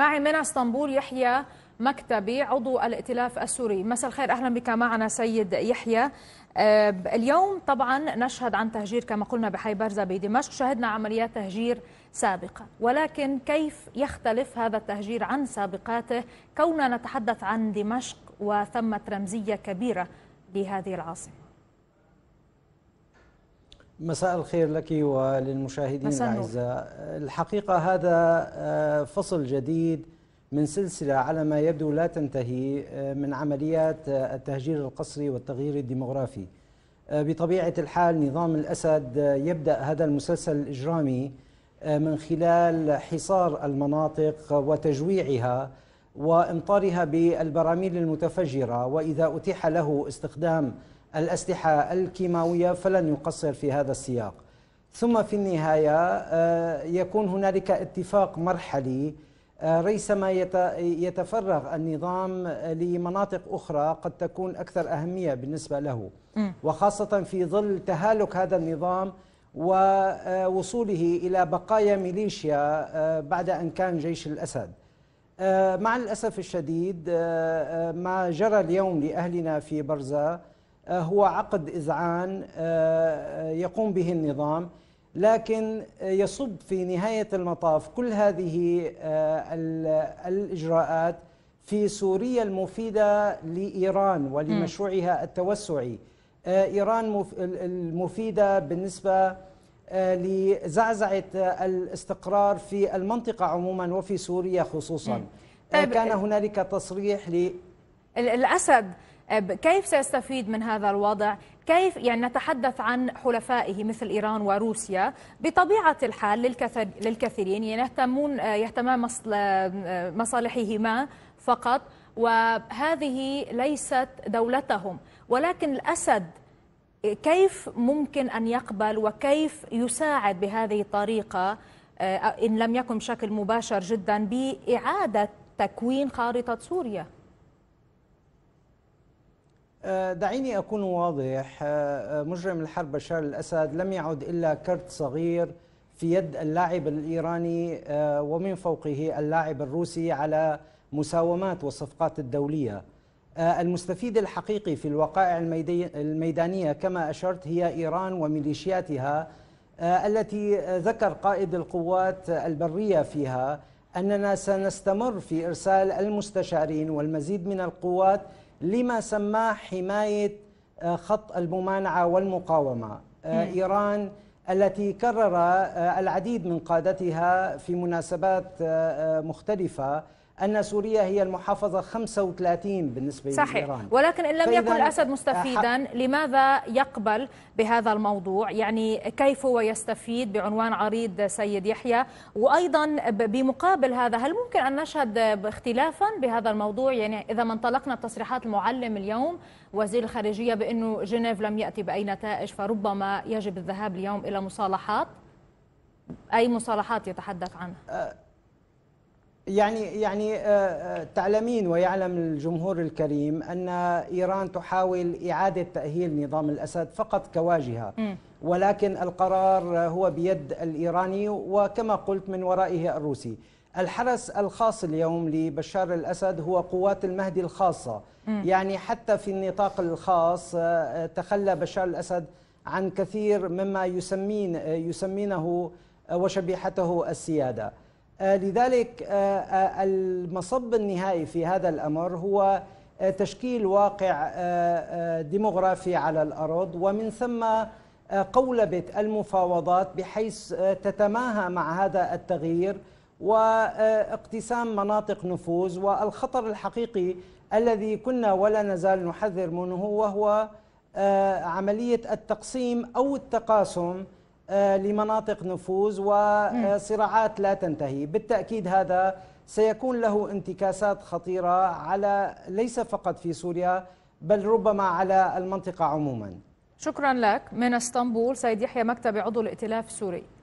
معي من اسطنبول يحيى مكتبي عضو الائتلاف السوري مساء الخير أهلا بك معنا سيد يحيى آه، اليوم طبعا نشهد عن تهجير كما قلنا بحي برزه بدمشق شهدنا عمليات تهجير سابقة ولكن كيف يختلف هذا التهجير عن سابقاته كوننا نتحدث عن دمشق وثمة رمزية كبيرة لهذه العاصمة مساء الخير لك وللمشاهدين الأعزاء الحقيقة هذا آه، فصل جديد من سلسلة على ما يبدو لا تنتهي آه، من عمليات آه، التهجير القسري والتغيير الديمغرافي بطبيعة الحال نظام الأسد يبدأ هذا المسلسل الإجرامي من خلال حصار المناطق وتجويعها وامطارها بالبراميل المتفجره واذا اتيح له استخدام الأسلحة الكيماوية فلن يقصر في هذا السياق ثم في النهاية آه، يكون هنالك اتفاق مرحلي آه، ريثما يتفرغ النظام لمناطق أخرى قد تكون أكثر أهمية بالنسبة له وخاصة في ظل تهالك هذا النظام ووصوله آه، إلى بقايا ميليشيا بعد أن كان جيش الأسد مع الأسف الشديد ما جرى اليوم لأهلنا في برزة آه، هو عقد إذعان آه، آه، يقوم به النظام لكن يصب في نهاية المطاف كل هذه الإجراءات في سوريا المفيدة لإيران ولمشروعها التوسعي إيران المفيدة بالنسبة لزعزعة الاستقرار في المنطقة عموما وفي سوريا خصوصا طيب، كان هنالك تصريح ل الأسد كيف سيستفيد من هذا الوضع كيف يعني نتحدث عن حلفائه مثل ايران وروسيا بطبيعه الحال للكثير للكثيرين يهتمون يهتمان مصالحهما فقط وهذه ليست دولتهم ولكن الاسد كيف ممكن ان يقبل وكيف يساعد بهذه الطريقه آه، ان لم يكن بشكل مباشر جدا باعاده تكوين خارطه سوريا آه، دعيني أكون واضح آه، آه، مجرم الحرب بشار الأسد لم يعد إلا كرت صغير في يد اللاعب الإيراني ومن فوقه اللاعب الروسي على مساومات والصفقات الدولية المستفيد الحقيقي في الوقائع الميدانية كما أشرت هي إيران وميليشياتها التي ذكر قائد القوات البرية فيها أننا سنستمر في إرسال المستشارين والمزيد من القوات لما سماه حماية آه، خط الممانعة والمقاومة آه، إيران التي كرر آه، العديد من قادتها في مناسبات مختلفة أن سوريا هي المحافظة 35 بالنسبة صحيح. لإيران ولكن إن لم يكن الأسد مستفيدا لماذا يقبل بهذا الموضوع يعني كيف هو يستفيد بعنوان عريض سيد يحيى وأيضا بمقابل هذا هل ممكن أن نشهد اختلافا بهذا الموضوع يعني إذا ما انطلقنا بتصريحات المعلم اليوم وزير الخارجية بأنه جنيف لم يأتي بأي نتائج فربما يجب الذهاب اليوم إلى مصالحات أي مصالحات يتحدث عنها؟ أه يعني يعني آه، آه، تعلمين ويعلم الجمهور الكريم ان ايران تحاول اعاده تاهيل نظام الاسد فقط كواجهه ولكن القرار هو بيد الايراني وكما قلت من ورائه الروسي. الحرس الخاص اليوم لبشار الاسد هو قوات المهدي الخاصه، يعني حتى في النطاق الخاص آه، تخلى بشار الاسد عن كثير مما يسمين يسمينه وشبيحته السياده. آه، لذلك آه، آه، المصب النهائي في هذا الامر هو تشكيل واقع ديموغرافي على الارض ومن ثم قولبه المفاوضات بحيث تتماهى مع هذا التغيير واقتسام مناطق نفوذ والخطر الحقيقي الذي كنا ولا نزال نحذر منه وهو عمليه التقسيم او التقاسم آه، لمناطق نفوذ وصراعات لا تنتهي بالتأكيد هذا سيكون له انتكاسات خطيرة على ليس فقط في سوريا بل ربما على المنطقة عموما شكرا لك من اسطنبول سيد يحيى مكتب عضو الائتلاف السوري